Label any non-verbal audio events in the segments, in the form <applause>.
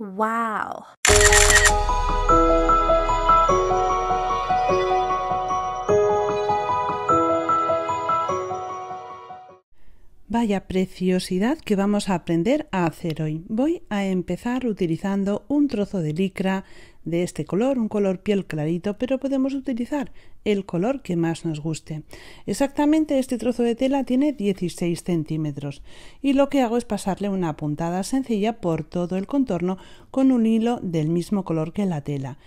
Wow. Vaya preciosidad que vamos a aprender a hacer hoy. Voy a empezar utilizando un trozo de licra de este color, un color piel clarito, pero podemos utilizar el color que más nos guste. Exactamente este trozo de tela tiene 16 centímetros y lo que hago es pasarle una puntada sencilla por todo el contorno con un hilo del mismo color que la tela.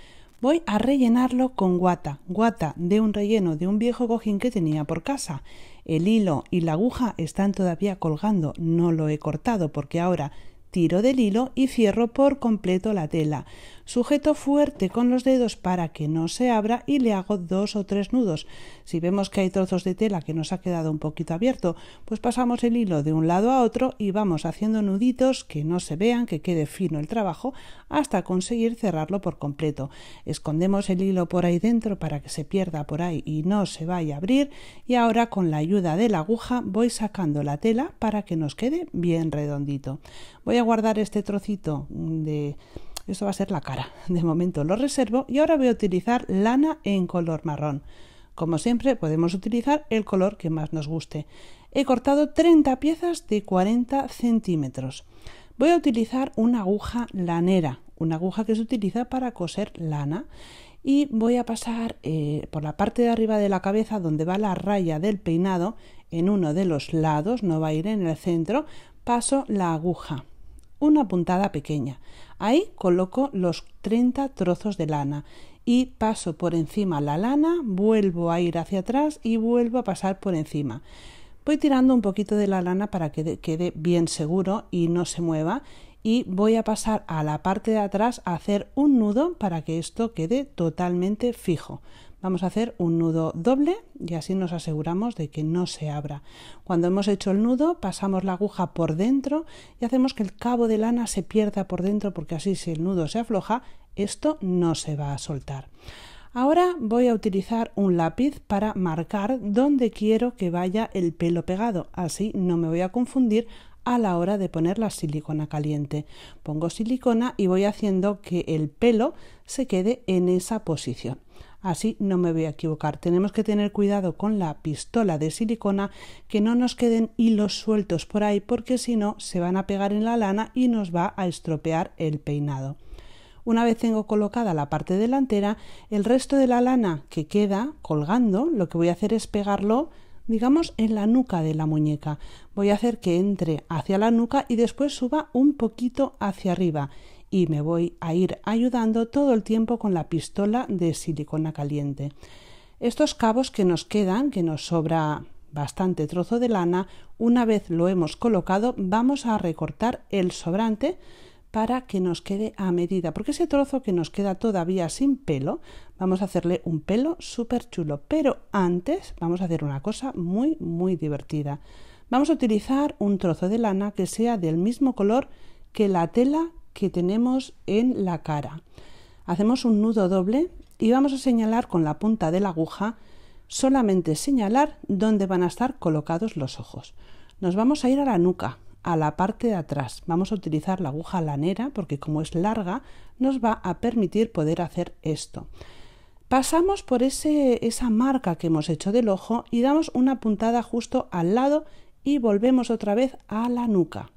Voy a rellenarlo con guata, guata de un relleno de un viejo cojín que tenía por casa. El hilo y la aguja están todavía colgando, no lo he cortado porque ahora tiro del hilo y cierro por completo la tela. Sujeto fuerte con los dedos para que no se abra y le hago dos o tres nudos. Si vemos que hay trozos de tela que nos ha quedado un poquito abierto, pues pasamos el hilo de un lado a otro y vamos haciendo nuditos que no se vean, que quede fino el trabajo, hasta conseguir cerrarlo por completo. Escondemos el hilo por ahí dentro para que se pierda por ahí y no se vaya a abrir y ahora con la ayuda de la aguja voy sacando la tela para que nos quede bien redondito. Voy a guardar este trocito de esto va a ser la cara. De momento lo reservo y ahora voy a utilizar lana en color marrón. Como siempre podemos utilizar el color que más nos guste. He cortado 30 piezas de 40 centímetros. Voy a utilizar una aguja lanera, una aguja que se utiliza para coser lana y voy a pasar eh, por la parte de arriba de la cabeza donde va la raya del peinado en uno de los lados, no va a ir en el centro, paso la aguja una puntada pequeña. Ahí coloco los 30 trozos de lana y paso por encima la lana, vuelvo a ir hacia atrás y vuelvo a pasar por encima. Voy tirando un poquito de la lana para que quede bien seguro y no se mueva y voy a pasar a la parte de atrás a hacer un nudo para que esto quede totalmente fijo. Vamos a hacer un nudo doble y así nos aseguramos de que no se abra. Cuando hemos hecho el nudo, pasamos la aguja por dentro y hacemos que el cabo de lana se pierda por dentro porque así si el nudo se afloja, esto no se va a soltar. Ahora voy a utilizar un lápiz para marcar dónde quiero que vaya el pelo pegado, así no me voy a confundir a la hora de poner la silicona caliente. Pongo silicona y voy haciendo que el pelo se quede en esa posición. Así no me voy a equivocar. Tenemos que tener cuidado con la pistola de silicona que no nos queden hilos sueltos por ahí porque si no se van a pegar en la lana y nos va a estropear el peinado. Una vez tengo colocada la parte delantera, el resto de la lana que queda colgando, lo que voy a hacer es pegarlo digamos en la nuca de la muñeca. Voy a hacer que entre hacia la nuca y después suba un poquito hacia arriba y me voy a ir ayudando todo el tiempo con la pistola de silicona caliente. Estos cabos que nos quedan, que nos sobra bastante trozo de lana, una vez lo hemos colocado vamos a recortar el sobrante para que nos quede a medida, porque ese trozo que nos queda todavía sin pelo, vamos a hacerle un pelo súper chulo, pero antes vamos a hacer una cosa muy muy divertida. Vamos a utilizar un trozo de lana que sea del mismo color que la tela que tenemos en la cara. Hacemos un nudo doble y vamos a señalar con la punta de la aguja solamente señalar dónde van a estar colocados los ojos. Nos vamos a ir a la nuca, a la parte de atrás. Vamos a utilizar la aguja lanera porque como es larga nos va a permitir poder hacer esto. Pasamos por esa marca que hemos hecho del ojo y damos una puntada justo al lado y volvemos otra vez a la nuca.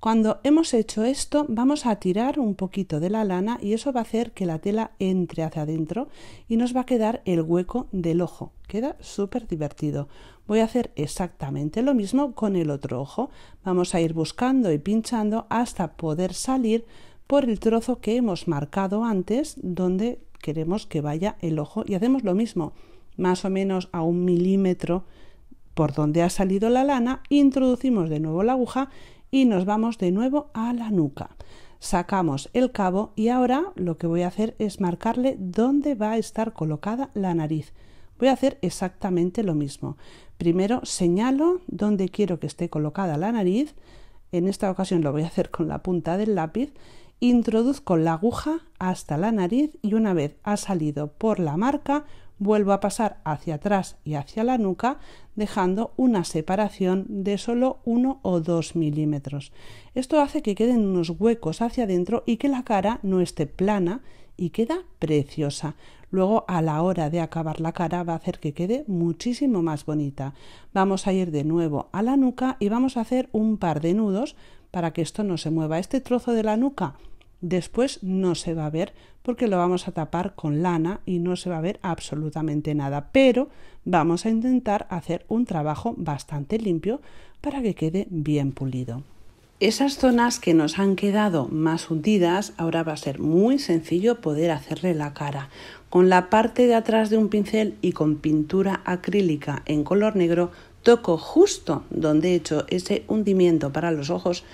Cuando hemos hecho esto, vamos a tirar un poquito de la lana y eso va a hacer que la tela entre hacia adentro y nos va a quedar el hueco del ojo. Queda súper divertido. Voy a hacer exactamente lo mismo con el otro ojo. Vamos a ir buscando y pinchando hasta poder salir por el trozo que hemos marcado antes donde queremos que vaya el ojo y hacemos lo mismo, más o menos a un milímetro por donde ha salido la lana, introducimos de nuevo la aguja y nos vamos de nuevo a la nuca. Sacamos el cabo y ahora lo que voy a hacer es marcarle dónde va a estar colocada la nariz. Voy a hacer exactamente lo mismo. Primero señalo dónde quiero que esté colocada la nariz. En esta ocasión lo voy a hacer con la punta del lápiz. Introduzco la aguja hasta la nariz y una vez ha salido por la marca vuelvo a pasar hacia atrás y hacia la nuca dejando una separación de solo 1 o 2 milímetros. Esto hace que queden unos huecos hacia adentro y que la cara no esté plana y queda preciosa. Luego a la hora de acabar la cara va a hacer que quede muchísimo más bonita. Vamos a ir de nuevo a la nuca y vamos a hacer un par de nudos para que esto no se mueva. Este trozo de la nuca Después no se va a ver porque lo vamos a tapar con lana y no se va a ver absolutamente nada, pero vamos a intentar hacer un trabajo bastante limpio para que quede bien pulido. Esas zonas que nos han quedado más hundidas, ahora va a ser muy sencillo poder hacerle la cara. Con la parte de atrás de un pincel y con pintura acrílica en color negro, toco justo donde he hecho ese hundimiento para los ojos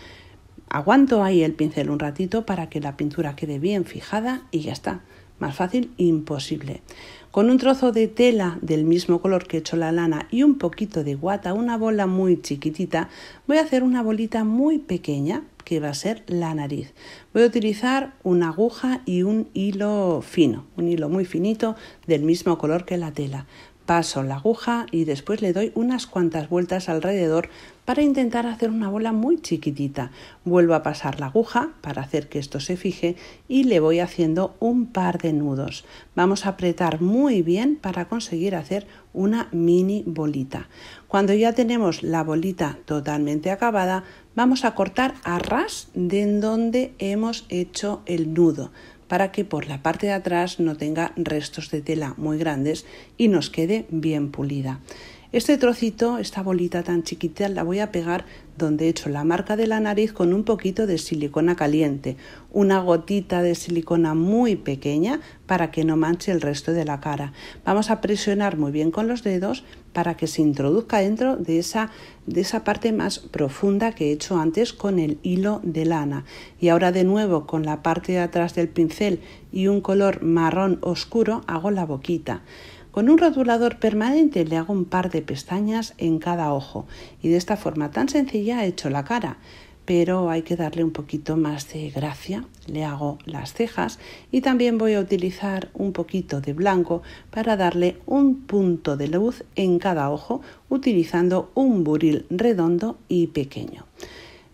Aguanto ahí el pincel un ratito para que la pintura quede bien fijada y ya está. Más fácil, imposible. Con un trozo de tela del mismo color que he hecho la lana y un poquito de guata, una bola muy chiquitita, voy a hacer una bolita muy pequeña que va a ser la nariz. Voy a utilizar una aguja y un hilo fino, un hilo muy finito del mismo color que la tela. Paso la aguja y después le doy unas cuantas vueltas alrededor para intentar hacer una bola muy chiquitita. Vuelvo a pasar la aguja para hacer que esto se fije y le voy haciendo un par de nudos. Vamos a apretar muy bien para conseguir hacer una mini bolita. Cuando ya tenemos la bolita totalmente acabada, vamos a cortar a ras de en donde hemos hecho el nudo para que por la parte de atrás no tenga restos de tela muy grandes y nos quede bien pulida. Este trocito, esta bolita tan chiquita, la voy a pegar donde he hecho la marca de la nariz con un poquito de silicona caliente, una gotita de silicona muy pequeña para que no manche el resto de la cara. Vamos a presionar muy bien con los dedos para que se introduzca dentro de esa, de esa parte más profunda que he hecho antes con el hilo de lana. Y ahora de nuevo con la parte de atrás del pincel y un color marrón oscuro hago la boquita. Con un rotulador permanente le hago un par de pestañas en cada ojo y de esta forma tan sencilla he hecho la cara, pero hay que darle un poquito más de gracia. Le hago las cejas y también voy a utilizar un poquito de blanco para darle un punto de luz en cada ojo utilizando un buril redondo y pequeño.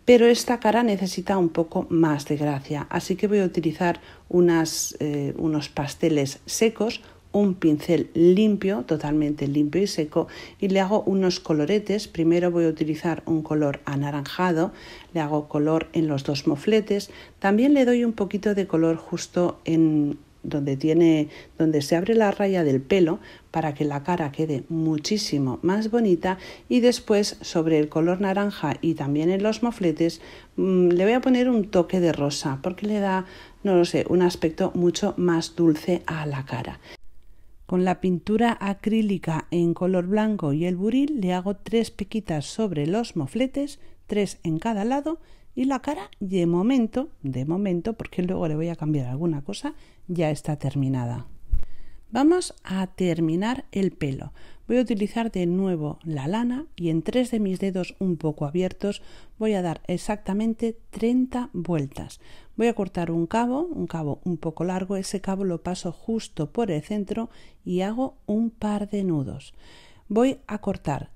Pero esta cara necesita un poco más de gracia, así que voy a utilizar eh, unos pasteles secos un pincel limpio, totalmente limpio y seco, y le hago unos coloretes. Primero voy a utilizar un color anaranjado, le hago color en los dos mofletes, también le doy un poquito de color justo en donde tiene donde se abre la raya del pelo para que la cara quede muchísimo más bonita y después sobre el color naranja y también en los mofletes mm, le voy a poner un toque de rosa porque le da no lo sé un aspecto mucho más dulce a la cara con la pintura acrílica en color blanco y el buril le hago tres piquitas sobre los mofletes, tres en cada lado y la cara de momento, de momento, porque luego le voy a cambiar alguna cosa, ya está terminada. Vamos a terminar el pelo. Voy a utilizar de nuevo la lana y en tres de mis dedos un poco abiertos voy a dar exactamente 30 vueltas. Voy a cortar un cabo, un cabo un poco largo, ese cabo lo paso justo por el centro y hago un par de nudos. Voy a cortar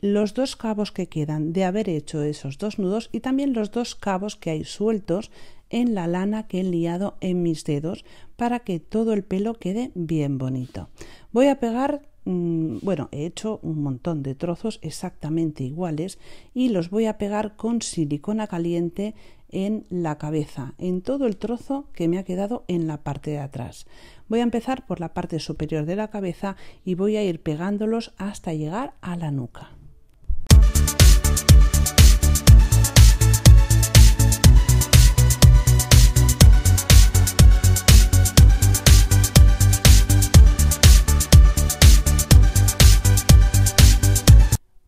los dos cabos que quedan de haber hecho esos dos nudos y también los dos cabos que hay sueltos en la lana que he liado en mis dedos para que todo el pelo quede bien bonito. Voy a pegar, mm, bueno, he hecho un montón de trozos exactamente iguales y los voy a pegar con silicona caliente en la cabeza, en todo el trozo que me ha quedado en la parte de atrás. Voy a empezar por la parte superior de la cabeza y voy a ir pegándolos hasta llegar a la nuca.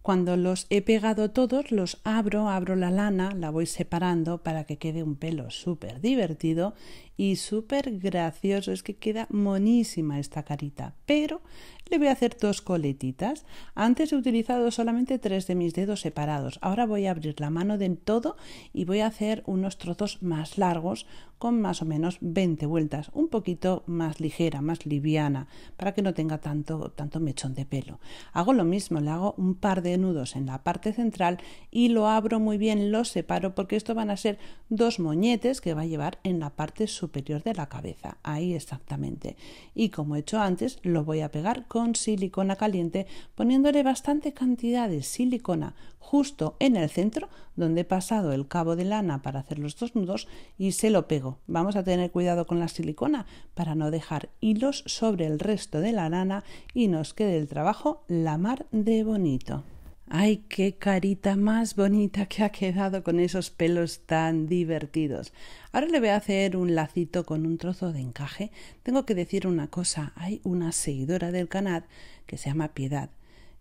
Cuando los he pegado todos, los abro, abro la lana, la voy separando para que quede un pelo súper divertido y súper gracioso. Es que queda monísima esta carita, pero le voy a hacer dos coletitas. Antes he utilizado solamente tres de mis dedos separados. Ahora voy a abrir la mano del todo y voy a hacer unos trozos más largos con más o menos 20 vueltas, un poquito más ligera, más liviana, para que no tenga tanto, tanto mechón de pelo. Hago lo mismo, le hago un par de nudos en la parte central y lo abro muy bien, lo separo porque esto van a ser dos moñetes que va a llevar en la parte superior de la cabeza, ahí exactamente. Y como he hecho antes, lo voy a pegar con con silicona caliente poniéndole bastante cantidad de silicona justo en el centro donde he pasado el cabo de lana para hacer los dos nudos y se lo pego. Vamos a tener cuidado con la silicona para no dejar hilos sobre el resto de la lana y nos quede el trabajo la mar de bonito. ¡Ay, qué carita más bonita que ha quedado con esos pelos tan divertidos! Ahora le voy a hacer un lacito con un trozo de encaje. Tengo que decir una cosa, hay una seguidora del canal que se llama Piedad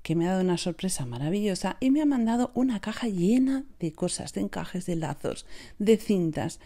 que me ha dado una sorpresa maravillosa y me ha mandado una caja llena de cosas, de encajes, de lazos, de cintas.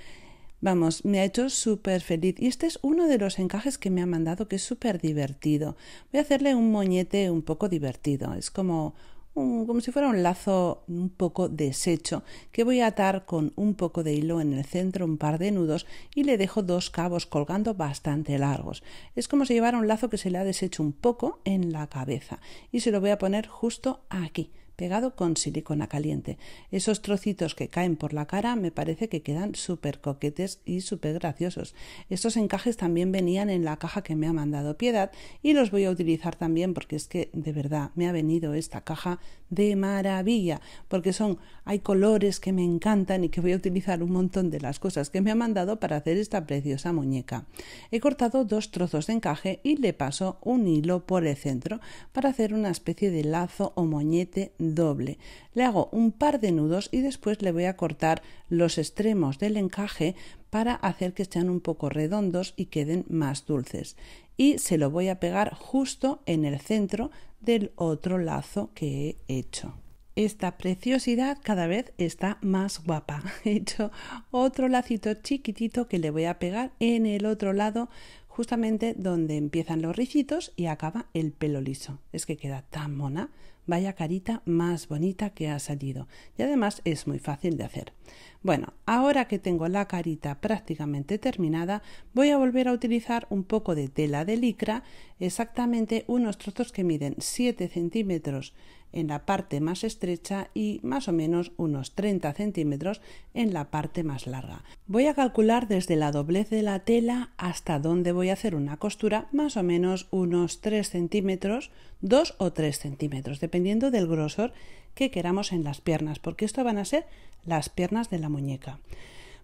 Vamos, me ha hecho súper feliz. Y este es uno de los encajes que me ha mandado, que es súper divertido. Voy a hacerle un moñete un poco divertido. Es como como si fuera un lazo un poco deshecho que voy a atar con un poco de hilo en el centro, un par de nudos y le dejo dos cabos colgando bastante largos. Es como si llevara un lazo que se le ha deshecho un poco en la cabeza y se lo voy a poner justo aquí pegado con silicona caliente. Esos trocitos que caen por la cara me parece que quedan súper coquetes y súper graciosos. Estos encajes también venían en la caja que me ha mandado Piedad y los voy a utilizar también porque es que de verdad me ha venido esta caja de maravilla porque son hay colores que me encantan y que voy a utilizar un montón de las cosas que me ha mandado para hacer esta preciosa muñeca. He cortado dos trozos de encaje y le paso un hilo por el centro para hacer una especie de lazo o moñete doble. Le hago un par de nudos y después le voy a cortar los extremos del encaje para hacer que sean un poco redondos y queden más dulces. Y se lo voy a pegar justo en el centro del otro lazo que he hecho. Esta preciosidad cada vez está más guapa. <laughs> He hecho otro lacito chiquitito que le voy a pegar en el otro lado justamente donde empiezan los ricitos y acaba el pelo liso. Es que queda tan mona. Vaya carita más bonita que ha salido. Y además es muy fácil de hacer. Bueno, ahora que tengo la carita prácticamente terminada, voy a volver a utilizar un poco de tela de licra, exactamente unos trozos que miden 7 centímetros en la parte más estrecha y más o menos unos 30 centímetros en la parte más larga. Voy a calcular desde la doblez de la tela hasta donde voy a hacer una costura más o menos unos 3 centímetros, 2 o 3 centímetros, dependiendo del grosor que queramos en las piernas, porque esto van a ser las piernas de la muñeca.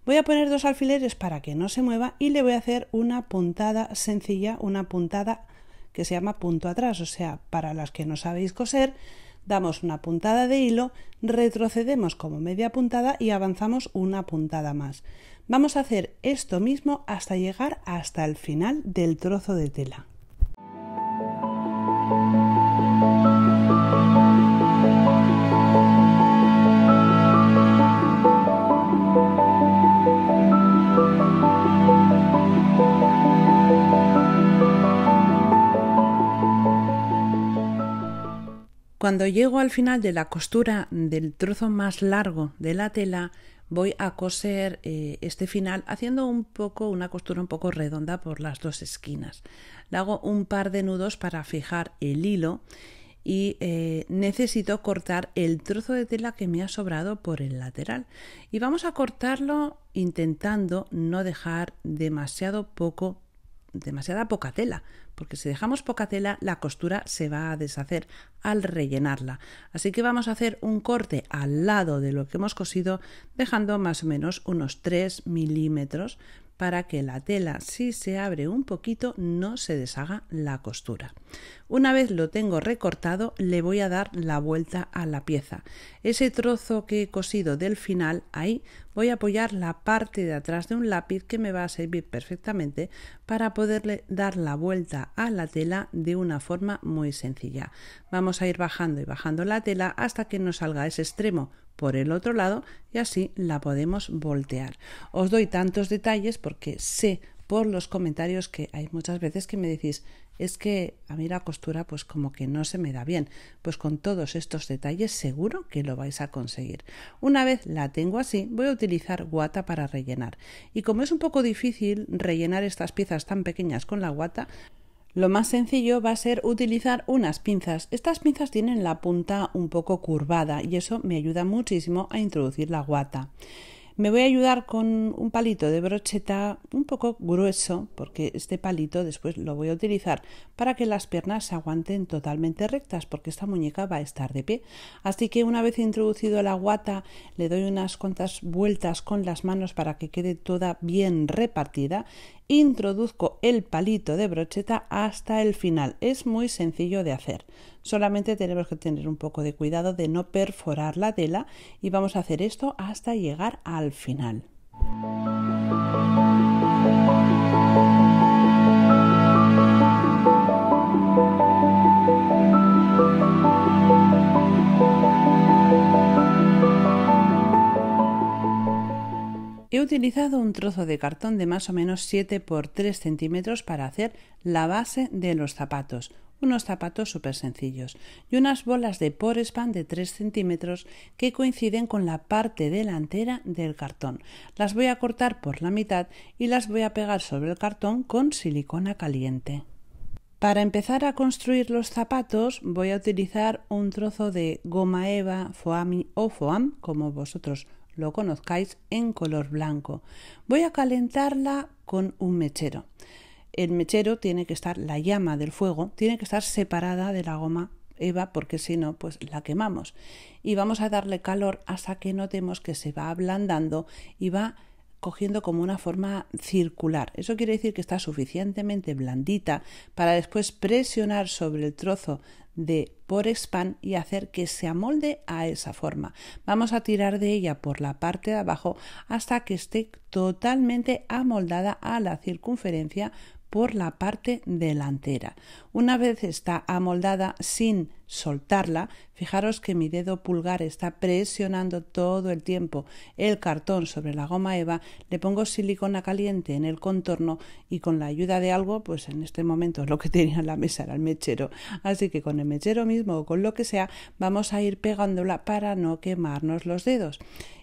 Voy a poner dos alfileres para que no se mueva y le voy a hacer una puntada sencilla, una puntada que se llama punto atrás, o sea, para las que no sabéis coser, damos una puntada de hilo, retrocedemos como media puntada y avanzamos una puntada más. Vamos a hacer esto mismo hasta llegar hasta el final del trozo de tela. Cuando llego al final de la costura del trozo más largo de la tela, voy a coser eh, este final haciendo un poco una costura un poco redonda por las dos esquinas. Le hago un par de nudos para fijar el hilo y eh, necesito cortar el trozo de tela que me ha sobrado por el lateral y vamos a cortarlo intentando no dejar demasiado poco demasiada poca tela, porque si dejamos poca tela la costura se va a deshacer al rellenarla. Así que vamos a hacer un corte al lado de lo que hemos cosido dejando más o menos unos 3 milímetros para que la tela, si se abre un poquito, no se deshaga la costura. Una vez lo tengo recortado, le voy a dar la vuelta a la pieza. Ese trozo que he cosido del final, ahí voy a apoyar la parte de atrás de un lápiz que me va a servir perfectamente para poderle dar la vuelta a la tela de una forma muy sencilla. Vamos a ir bajando y bajando la tela hasta que nos salga ese extremo por el otro lado y así la podemos voltear. Os doy tantos detalles porque sé por los comentarios que hay muchas veces que me decís es que a mí la costura pues como que no se me da bien pues con todos estos detalles seguro que lo vais a conseguir una vez la tengo así voy a utilizar guata para rellenar y como es un poco difícil rellenar estas piezas tan pequeñas con la guata lo más sencillo va a ser utilizar unas pinzas. Estas pinzas tienen la punta un poco curvada y eso me ayuda muchísimo a introducir la guata. Me voy a ayudar con un palito de brocheta un poco grueso, porque este palito después lo voy a utilizar para que las piernas se aguanten totalmente rectas, porque esta muñeca va a estar de pie. Así que una vez introducido la guata, le doy unas cuantas vueltas con las manos para que quede toda bien repartida introduzco el palito de brocheta hasta el final. Es muy sencillo de hacer. Solamente tenemos que tener un poco de cuidado de no perforar la tela y vamos a hacer esto hasta llegar al final. he utilizado un trozo de cartón de más o menos 7 por 3 centímetros para hacer la base de los zapatos, unos zapatos súper sencillos y unas bolas de porespan de 3 centímetros que coinciden con la parte delantera del cartón. Las voy a cortar por la mitad y las voy a pegar sobre el cartón con silicona caliente. Para empezar a construir los zapatos voy a utilizar un trozo de goma eva, foami o foam, como vosotros lo conozcáis en color blanco. Voy a calentarla con un mechero. El mechero tiene que estar, la llama del fuego tiene que estar separada de la goma eva porque si no pues la quemamos y vamos a darle calor hasta que notemos que se va ablandando y va cogiendo como una forma circular. Eso quiere decir que está suficientemente blandita para después presionar sobre el trozo de por y hacer que se amolde a esa forma. Vamos a tirar de ella por la parte de abajo hasta que esté totalmente amoldada a la circunferencia por la parte delantera. Una vez está amoldada sin soltarla, fijaros que mi dedo pulgar está presionando todo el tiempo el cartón sobre la goma eva, le pongo silicona caliente en el contorno y con la ayuda de algo, pues en este momento lo que tenía en la mesa era el mechero, así que con el mechero mismo o con lo que sea vamos a ir pegándola para no quemarnos los dedos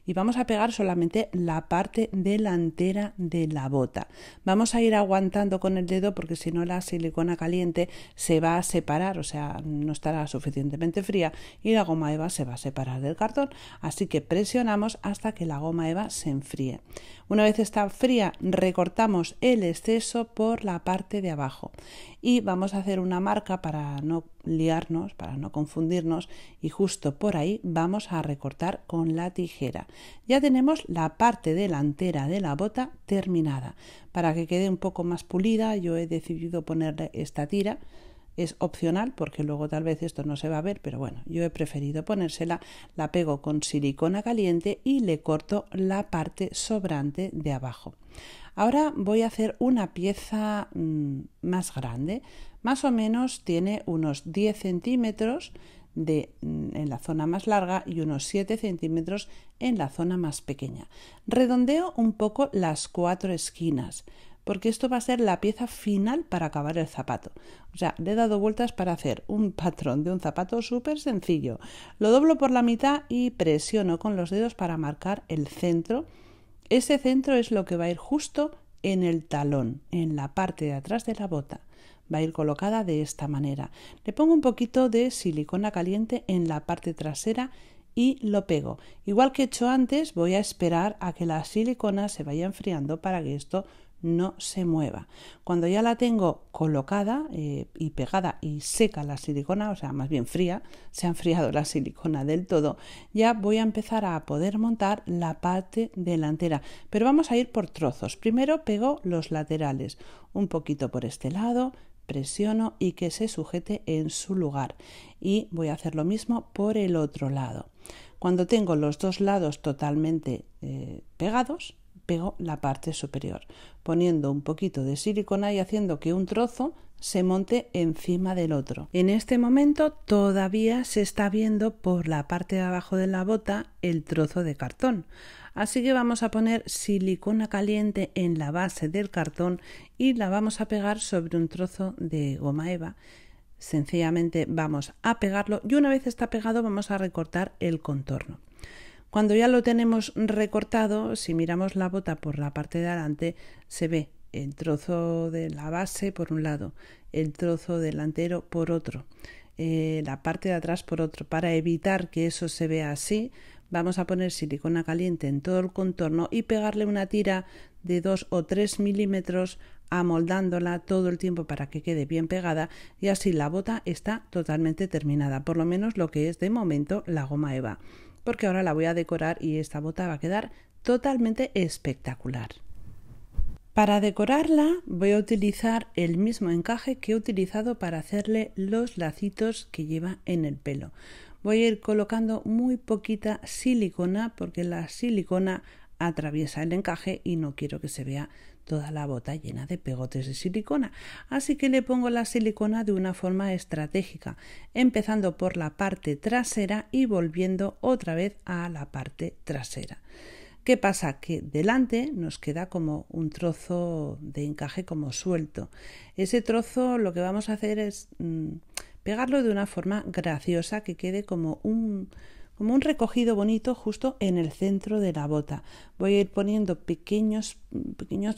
y vamos a pegar solamente la parte delantera de la bota. Vamos a ir aguantando con el dedo porque si no la silicona caliente se va a separar, o sea, no estará suficientemente fría y la goma eva se va a separar del cartón, así que presionamos hasta que la goma eva se enfríe. Una vez está fría, recortamos el exceso por la parte de abajo y vamos a hacer una marca para no liarnos, para no confundirnos y justo por ahí vamos a recortar con la tijera. Ya tenemos la parte delantera de la bota terminada. Para que quede un poco más pulida yo he decidido ponerle esta tira es opcional porque luego tal vez esto no se va a ver, pero bueno, yo he preferido ponérsela, la pego con silicona caliente y le corto la parte sobrante de abajo. Ahora voy a hacer una pieza mm, más grande, más o menos tiene unos 10 centímetros de, mm, en la zona más larga y unos 7 centímetros en la zona más pequeña. Redondeo un poco las cuatro esquinas porque esto va a ser la pieza final para acabar el zapato. O sea, le he dado vueltas para hacer un patrón de un zapato súper sencillo. Lo doblo por la mitad y presiono con los dedos para marcar el centro. Ese centro es lo que va a ir justo en el talón, en la parte de atrás de la bota. Va a ir colocada de esta manera. Le pongo un poquito de silicona caliente en la parte trasera y lo pego. Igual que he hecho antes, voy a esperar a que la silicona se vaya enfriando para que esto no se mueva. Cuando ya la tengo colocada eh, y pegada y seca la silicona, o sea, más bien fría, se ha enfriado la silicona del todo, ya voy a empezar a poder montar la parte delantera. Pero vamos a ir por trozos. Primero pego los laterales, un poquito por este lado, presiono y que se sujete en su lugar. Y voy a hacer lo mismo por el otro lado. Cuando tengo los dos lados totalmente eh, pegados, pego la parte superior, poniendo un poquito de silicona y haciendo que un trozo se monte encima del otro. En este momento todavía se está viendo por la parte de abajo de la bota el trozo de cartón. Así que vamos a poner silicona caliente en la base del cartón y la vamos a pegar sobre un trozo de goma eva. Sencillamente vamos a pegarlo y una vez está pegado vamos a recortar el contorno. Cuando ya lo tenemos recortado, si miramos la bota por la parte de adelante, se ve el trozo de la base por un lado, el trozo delantero por otro, eh, la parte de atrás por otro. Para evitar que eso se vea así, vamos a poner silicona caliente en todo el contorno y pegarle una tira de 2 o 3 milímetros amoldándola todo el tiempo para que quede bien pegada y así la bota está totalmente terminada, por lo menos lo que es de momento la goma eva porque ahora la voy a decorar y esta bota va a quedar totalmente espectacular. Para decorarla voy a utilizar el mismo encaje que he utilizado para hacerle los lacitos que lleva en el pelo. Voy a ir colocando muy poquita silicona porque la silicona atraviesa el encaje y no quiero que se vea toda la bota llena de pegotes de silicona, así que le pongo la silicona de una forma estratégica, empezando por la parte trasera y volviendo otra vez a la parte trasera. ¿Qué pasa? Que delante nos queda como un trozo de encaje como suelto. Ese trozo lo que vamos a hacer es mm, pegarlo de una forma graciosa que quede como un, como un recogido bonito justo en el centro de la bota. Voy a ir poniendo pequeñas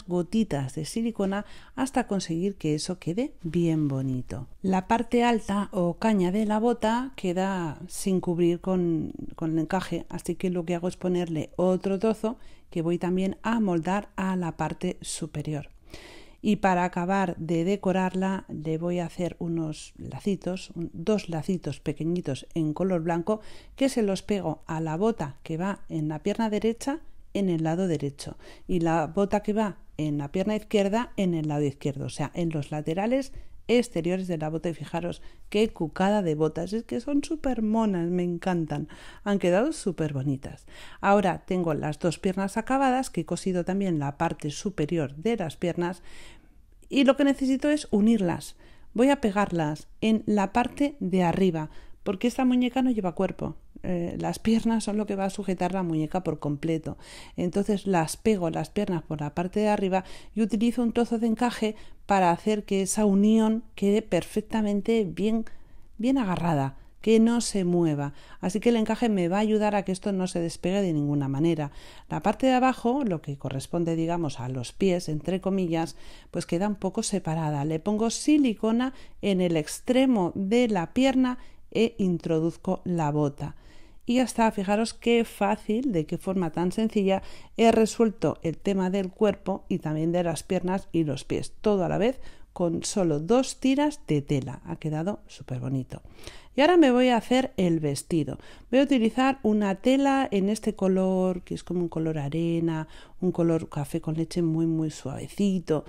gotitas de silicona hasta conseguir que eso quede bien bonito. La parte alta o caña de la bota queda sin cubrir con, con el encaje, así que lo que hago es ponerle otro trozo que voy también a moldar a la parte superior y para acabar de decorarla le voy a hacer unos lacitos, dos lacitos pequeñitos en color blanco que se los pego a la bota que va en la pierna derecha en el lado derecho y la bota que va en la pierna izquierda en el lado izquierdo, o sea, en los laterales exteriores de la bota y fijaros qué cucada de botas, es que son súper monas, me encantan, han quedado súper bonitas. Ahora tengo las dos piernas acabadas que he cosido también la parte superior de las piernas y lo que necesito es unirlas. Voy a pegarlas en la parte de arriba porque esta muñeca no lleva cuerpo. Eh, las piernas son lo que va a sujetar la muñeca por completo. Entonces las pego las piernas por la parte de arriba y utilizo un trozo de encaje para hacer que esa unión quede perfectamente bien, bien agarrada, que no se mueva. Así que el encaje me va a ayudar a que esto no se despegue de ninguna manera. La parte de abajo, lo que corresponde, digamos, a los pies, entre comillas, pues queda un poco separada. Le pongo silicona en el extremo de la pierna e introduzco la bota. Y ya está, fijaros qué fácil, de qué forma tan sencilla, he resuelto el tema del cuerpo y también de las piernas y los pies, todo a la vez con solo dos tiras de tela. Ha quedado súper bonito. Y ahora me voy a hacer el vestido. Voy a utilizar una tela en este color, que es como un color arena, un color café con leche muy, muy suavecito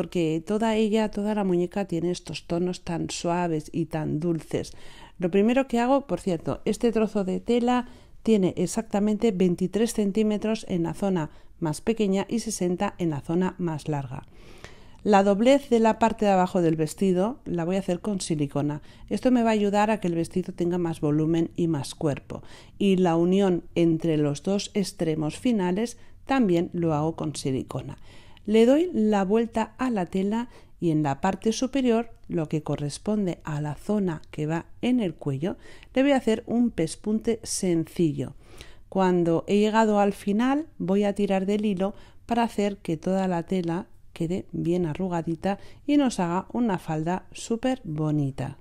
porque toda ella, toda la muñeca tiene estos tonos tan suaves y tan dulces. Lo primero que hago, por cierto, este trozo de tela tiene exactamente 23 centímetros en la zona más pequeña y 60 en la zona más larga. La doblez de la parte de abajo del vestido la voy a hacer con silicona. Esto me va a ayudar a que el vestido tenga más volumen y más cuerpo. Y la unión entre los dos extremos finales también lo hago con silicona. Le doy la vuelta a la tela y en la parte superior, lo que corresponde a la zona que va en el cuello, le voy a hacer un pespunte sencillo. Cuando he llegado al final voy a tirar del hilo para hacer que toda la tela quede bien arrugadita y nos haga una falda súper bonita.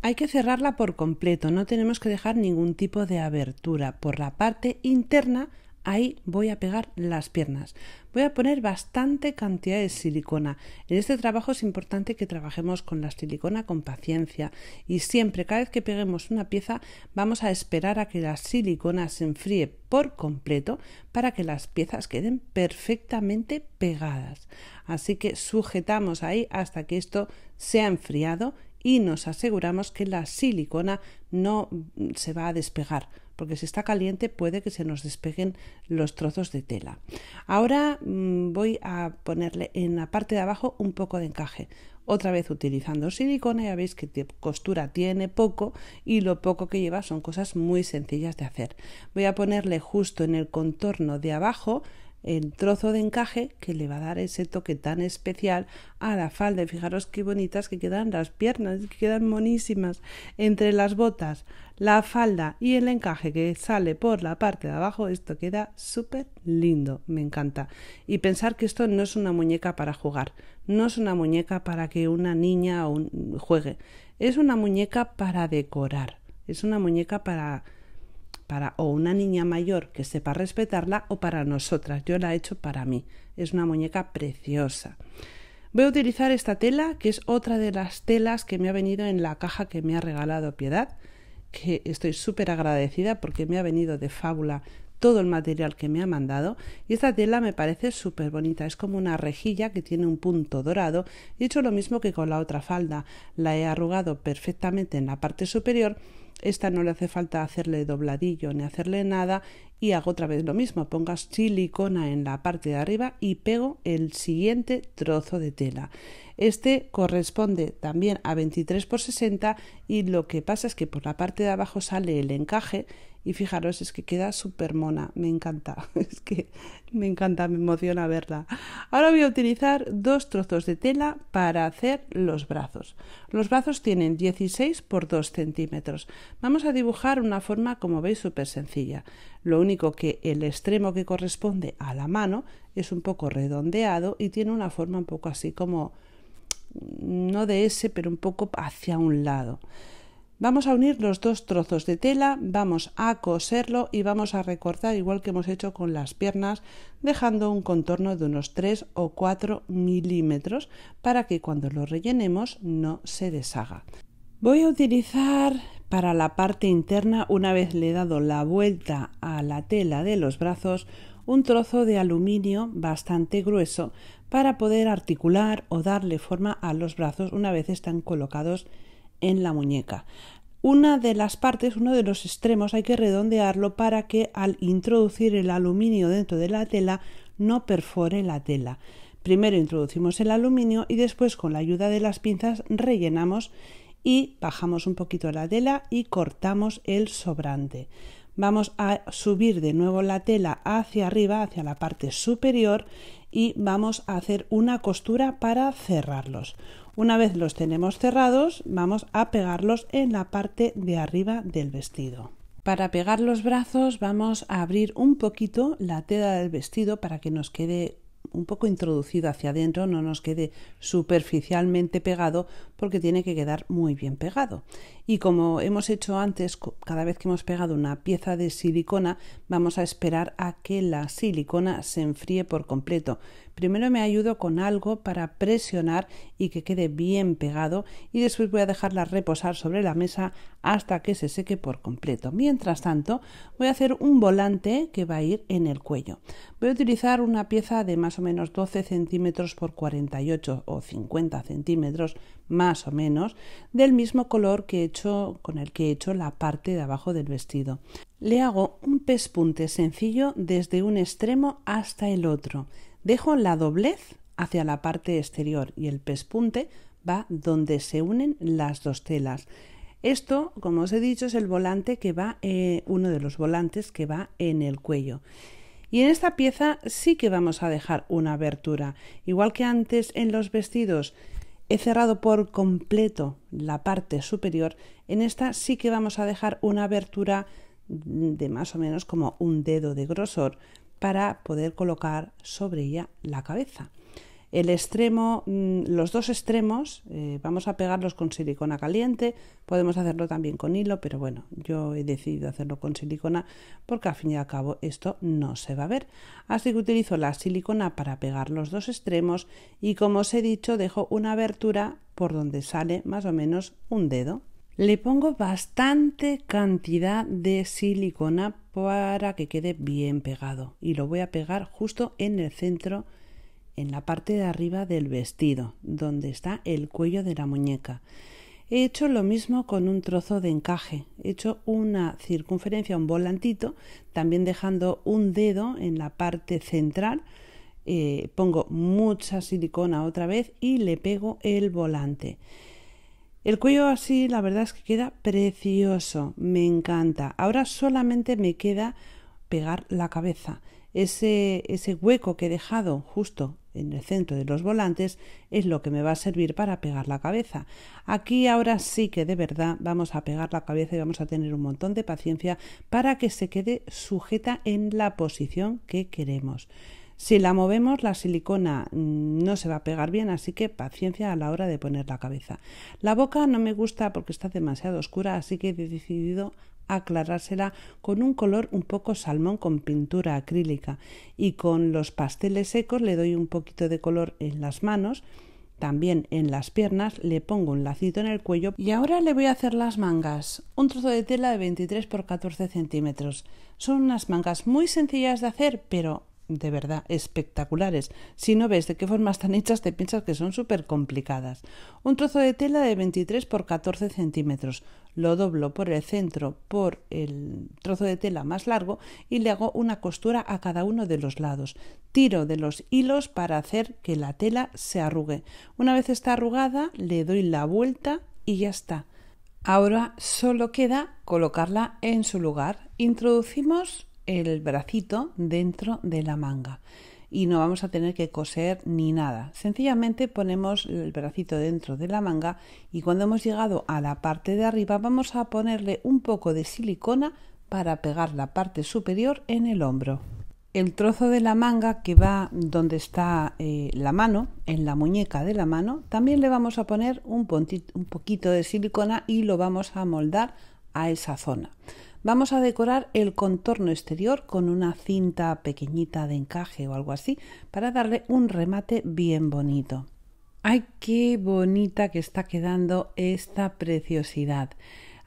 Hay que cerrarla por completo, no tenemos que dejar ningún tipo de abertura. Por la parte interna ahí voy a pegar las piernas. Voy a poner bastante cantidad de silicona. En este trabajo es importante que trabajemos con la silicona con paciencia y siempre, cada vez que peguemos una pieza, vamos a esperar a que la silicona se enfríe por completo para que las piezas queden perfectamente pegadas. Así que sujetamos ahí hasta que esto se ha enfriado y nos aseguramos que la silicona no mm, se va a despegar porque si está caliente puede que se nos despeguen los trozos de tela. Ahora mm, voy a ponerle en la parte de abajo un poco de encaje. Otra vez utilizando silicona, ya veis que costura tiene poco y lo poco que lleva son cosas muy sencillas de hacer. Voy a ponerle justo en el contorno de abajo el trozo de encaje que le va a dar ese toque tan especial a la falda. Fijaros qué bonitas que quedan las piernas, que quedan monísimas entre las botas la falda y el encaje que sale por la parte de abajo, esto queda súper lindo, me encanta. Y pensar que esto no es una muñeca para jugar, no es una muñeca para que una niña juegue, es una muñeca para decorar, es una muñeca para para o una niña mayor que sepa respetarla o para nosotras. Yo la he hecho para mí. Es una muñeca preciosa. Voy a utilizar esta tela, que es otra de las telas que me ha venido en la caja que me ha regalado Piedad que estoy súper agradecida porque me ha venido de fábula todo el material que me ha mandado y esta tela me parece súper bonita es como una rejilla que tiene un punto dorado he hecho lo mismo que con la otra falda la he arrugado perfectamente en la parte superior esta no le hace falta hacerle dobladillo ni hacerle nada y hago otra vez lo mismo pongo silicona en la parte de arriba y pego el siguiente trozo de tela este corresponde también a 23 por 60 y lo que pasa es que por la parte de abajo sale el encaje y fijaros, es que queda súper mona, me encanta, <laughs> es que me encanta, me emociona verla. Ahora voy a utilizar dos trozos de tela para hacer los brazos. Los brazos tienen 16 por 2 centímetros. Vamos a dibujar una forma, como veis, súper sencilla. Lo único que el extremo que corresponde a la mano es un poco redondeado y tiene una forma un poco así como no de ese, pero un poco hacia un lado. Vamos a unir los dos trozos de tela, vamos a coserlo y vamos a recortar igual que hemos hecho con las piernas, dejando un contorno de unos 3 o 4 milímetros para que cuando lo rellenemos no se deshaga. Voy a utilizar para la parte interna, una vez le he dado la vuelta a la tela de los brazos, un trozo de aluminio bastante grueso para poder articular o darle forma a los brazos una vez están colocados en la muñeca. Una de las partes, uno de los extremos, hay que redondearlo para que al introducir el aluminio dentro de la tela no perfore la tela. Primero introducimos el aluminio y después con la ayuda de las pinzas rellenamos y bajamos un poquito la tela y cortamos el sobrante. Vamos a subir de nuevo la tela hacia arriba, hacia la parte superior y vamos a hacer una costura para cerrarlos. Una vez los tenemos cerrados, vamos a pegarlos en la parte de arriba del vestido. Para pegar los brazos vamos a abrir un poquito la tela del vestido para que nos quede un poco introducido hacia adentro, no nos quede superficialmente pegado porque tiene que quedar muy bien pegado. Y como hemos hecho antes, cada vez que hemos pegado una pieza de silicona, vamos a esperar a que la silicona se enfríe por completo. Primero me ayudo con algo para presionar y que quede bien pegado y después voy a dejarla reposar sobre la mesa hasta que se seque por completo. Mientras tanto, voy a hacer un volante que va a ir en el cuello. Voy a utilizar una pieza de más o menos 12 centímetros por 48 o 50 centímetros más o menos del mismo color que he hecho con el que he hecho la parte de abajo del vestido. Le hago un pespunte sencillo desde un extremo hasta el otro. Dejo la doblez hacia la parte exterior y el pespunte va donde se unen las dos telas. Esto, como os he dicho, es el volante que va, eh, uno de los volantes que va en el cuello. Y en esta pieza sí que vamos a dejar una abertura. Igual que antes en los vestidos he cerrado por completo la parte superior, en esta sí que vamos a dejar una abertura de más o menos como un dedo de grosor para poder colocar sobre ella la cabeza. El extremo, mm, los dos extremos, eh, vamos a pegarlos con silicona caliente, podemos hacerlo también con hilo, pero bueno, yo he decidido hacerlo con silicona porque al fin y al cabo esto no se va a ver. Así que utilizo la silicona para pegar los dos extremos y como os he dicho, dejo una abertura por donde sale más o menos un dedo. Le pongo bastante cantidad de silicona para que quede bien pegado y lo voy a pegar justo en el centro, en la parte de arriba del vestido, donde está el cuello de la muñeca. He hecho lo mismo con un trozo de encaje. He hecho una circunferencia, un volantito, también dejando un dedo en la parte central. Eh, pongo mucha silicona otra vez y le pego el volante. El cuello así, la verdad es que queda precioso, me encanta. Ahora solamente me queda pegar la cabeza. Ese, ese hueco que he dejado justo en el centro de los volantes es lo que me va a servir para pegar la cabeza. Aquí ahora sí que de verdad vamos a pegar la cabeza y vamos a tener un montón de paciencia para que se quede sujeta en la posición que queremos. Si la movemos, la silicona mm, no se va a pegar bien, así que paciencia a la hora de poner la cabeza. La boca no me gusta porque está demasiado oscura, así que he decidido aclarársela con un color un poco salmón con pintura acrílica y con los pasteles secos le doy un poquito de color en las manos también en las piernas, le pongo un lacito en el cuello y ahora le voy a hacer las mangas, un trozo de tela de 23 por 14 centímetros. Son unas mangas muy sencillas de hacer, pero de verdad espectaculares. Si no ves de qué forma están hechas, te piensas que son súper complicadas. Un trozo de tela de 23 por 14 centímetros. Lo doblo por el centro por el trozo de tela más largo y le hago una costura a cada uno de los lados. Tiro de los hilos para hacer que la tela se arrugue. Una vez está arrugada, le doy la vuelta y ya está. Ahora solo queda colocarla en su lugar. Introducimos el bracito dentro de la manga y no vamos a tener que coser ni nada. Sencillamente ponemos el bracito dentro de la manga y cuando hemos llegado a la parte de arriba vamos a ponerle un poco de silicona para pegar la parte superior en el hombro. El trozo de la manga que va donde está eh, la mano, en la muñeca de la mano, también le vamos a poner un, un poquito de silicona y lo vamos a moldar a esa zona. Vamos a decorar el contorno exterior con una cinta pequeñita de encaje o algo así para darle un remate bien bonito. ¡Ay, qué bonita que está quedando esta preciosidad!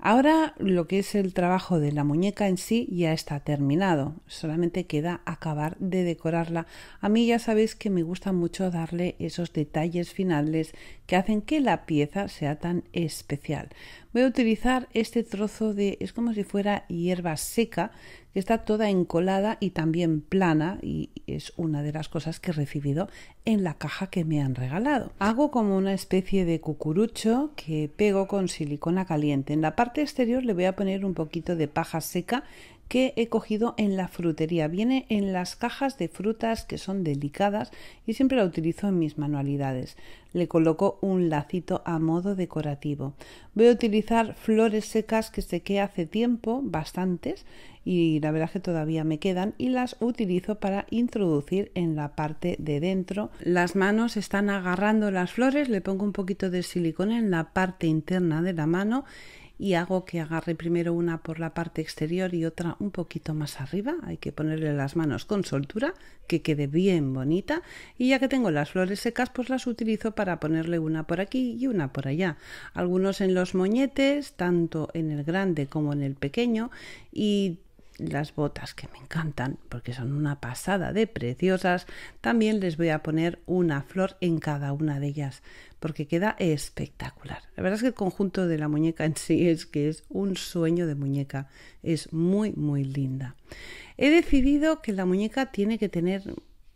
Ahora lo que es el trabajo de la muñeca en sí ya está terminado, solamente queda acabar de decorarla. A mí ya sabéis que me gusta mucho darle esos detalles finales que hacen que la pieza sea tan especial voy a utilizar este trozo de, es como si fuera hierba seca, que está toda encolada y también plana y es una de las cosas que he recibido en la caja que me han regalado. Hago como una especie de cucurucho que pego con silicona caliente. En la parte exterior le voy a poner un poquito de paja seca que he cogido en la frutería. Viene en las cajas de frutas que son delicadas y siempre la utilizo en mis manualidades. Le coloco un lacito a modo decorativo. Voy a utilizar flores secas que que hace tiempo, bastantes, y la verdad que todavía me quedan y las utilizo para introducir en la parte de dentro. Las manos están agarrando las flores, le pongo un poquito de silicona en la parte interna de la mano y hago que agarre primero una por la parte exterior y otra un poquito más arriba. Hay que ponerle las manos con soltura, que quede bien bonita. Y ya que tengo las flores secas, pues las utilizo para ponerle una por aquí y una por allá. Algunos en los moñetes, tanto en el grande como en el pequeño. Y las botas que me encantan porque son una pasada de preciosas, también les voy a poner una flor en cada una de ellas porque queda espectacular. La verdad es que el conjunto de la muñeca en sí es que es un sueño de muñeca, es muy muy linda. He decidido que la muñeca tiene que tener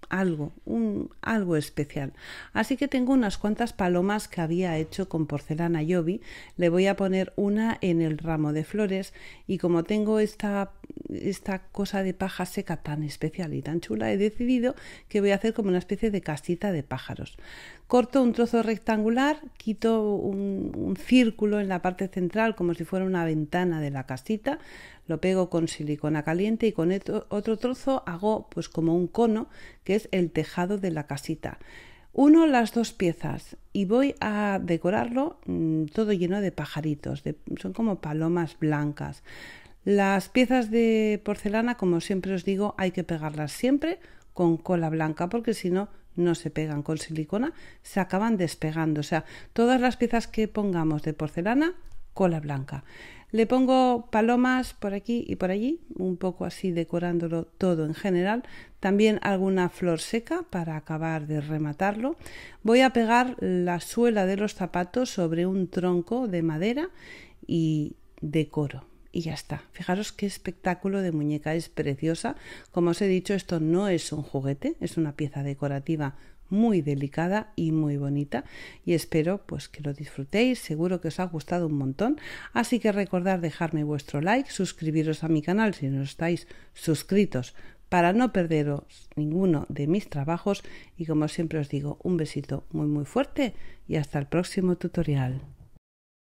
algo, un, algo especial. Así que tengo unas cuantas palomas que había hecho con porcelana Yobi. Le voy a poner una en el ramo de flores y como tengo esta, esta cosa de paja seca tan especial y tan chula, he decidido que voy a hacer como una especie de casita de pájaros corto un trozo rectangular, quito un, círculo en la parte central como si fuera una ventana de la casita, lo pego con silicona caliente y con otro trozo hago pues como un cono que es el tejado de la casita. Uno las dos piezas y voy a decorarlo mm, todo lleno de pajaritos, son como palomas blancas. Las piezas de porcelana, como siempre os digo, hay que pegarlas siempre con cola blanca porque si no no se pegan con silicona, se acaban despegando. O sea, todas las piezas que pongamos de porcelana, cola blanca. Le pongo palomas por aquí y por allí, un poco así decorándolo todo en general. También alguna flor seca para acabar de rematarlo. Voy a pegar la suela de los zapatos sobre un tronco de madera y decoro y ya está. Fijaros qué espectáculo de muñeca es preciosa. Como os he dicho, esto no es un juguete, es una pieza decorativa muy delicada y muy bonita y espero pues que lo disfrutéis seguro que os ha gustado un montón así que recordad dejarme vuestro like suscribiros a mi canal si no estáis suscritos para no perderos ninguno de mis trabajos y como siempre os digo un besito muy muy fuerte y hasta el próximo tutorial